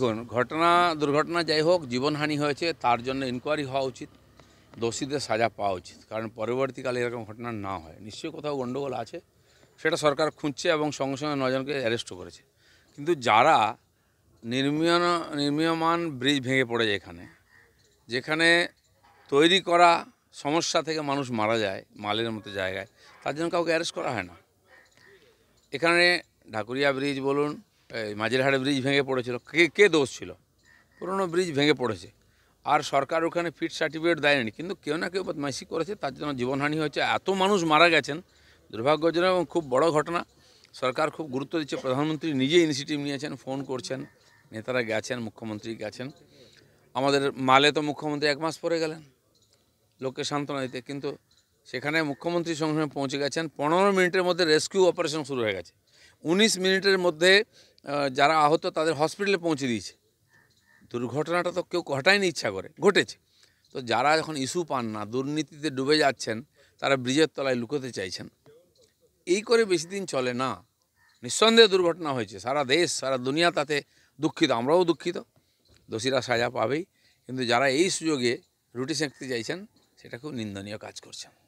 দেখুন ঘটনা দুর্ঘটনা যাই হোক জীবনহানি হয়েছে তার জন্য ইনকোয়ারি হওয়া উচিত দোষীদের সাজা পাওয়া উচিত কারণ পরবর্তীকালে এরকম ঘটনা না হয় নিশ্চয়ই কোথাও গণ্ডগোল আছে সেটা সরকার খুঁজছে এবং সঙ্গে সঙ্গে নজনকে অ্যারেস্টও করেছে কিন্তু যারা নির্মীয় নির্মীয়মান ব্রিজ ভেঙে পড়ে যায় এখানে যেখানে তৈরি করা সমস্যা থেকে মানুষ মারা যায় মালের মতো জায়গায় তার জন্য কাউকে অ্যারেস্ট করা হয় না এখানে ঢাকুরিয়া ব্রিজ বলুন মাঝেরহাট ব্রিজ ভেঙে পড়েছিল কে কে দোষ ছিল পুরনো ব্রিজ ভেঙে পড়েছে আর সরকার ওখানে ফিট সার্টিফিকেট দেয়নি কিন্তু কেউ না কেউ বদমাইশি করেছে তার জন্য জীবনহানি হয়েছে এত মানুষ মারা গেছেন দুর্ভাগ্যজনক এবং খুব বড় ঘটনা সরকার খুব গুরুত্ব দিচ্ছে প্রধানমন্ত্রী নিজে ইনিশিয়েটিভ নিয়েছেন ফোন করছেন নেতারা গেছেন মুখ্যমন্ত্রী গেছেন আমাদের মালে তো মুখ্যমন্ত্রী এক মাস পরে গেলেন লোককে সান্ত্বনা দিতে কিন্তু সেখানে মুখ্যমন্ত্রী সঙ্গে সঙ্গে পৌঁছে গেছেন পনেরো মিনিটের মধ্যে রেস্কিউ অপারেশন শুরু হয়ে গেছে উনিশ মিনিটের মধ্যে যারা আহত তাদের হসপিটালে পৌঁছে দিয়েছে দুর্ঘটনাটা তো কেউ ঘটায়নি ইচ্ছা করে ঘটেছে তো যারা যখন ইস্যু পান না দুর্নীতিতে ডুবে যাচ্ছেন তারা ব্রিজের তলায় লুকোতে চাইছেন এই করে বেশি দিন চলে না নিঃসন্দেহে দুর্ঘটনা হয়েছে সারা দেশ সারা দুনিয়া তাতে দুঃখিত আমরাও দুঃখিত দোষীরা সাজা পাবেই কিন্তু যারা এই সুযোগে রুটি সেঁকতে চাইছেন সেটা খুব নিন্দনীয় কাজ করছেন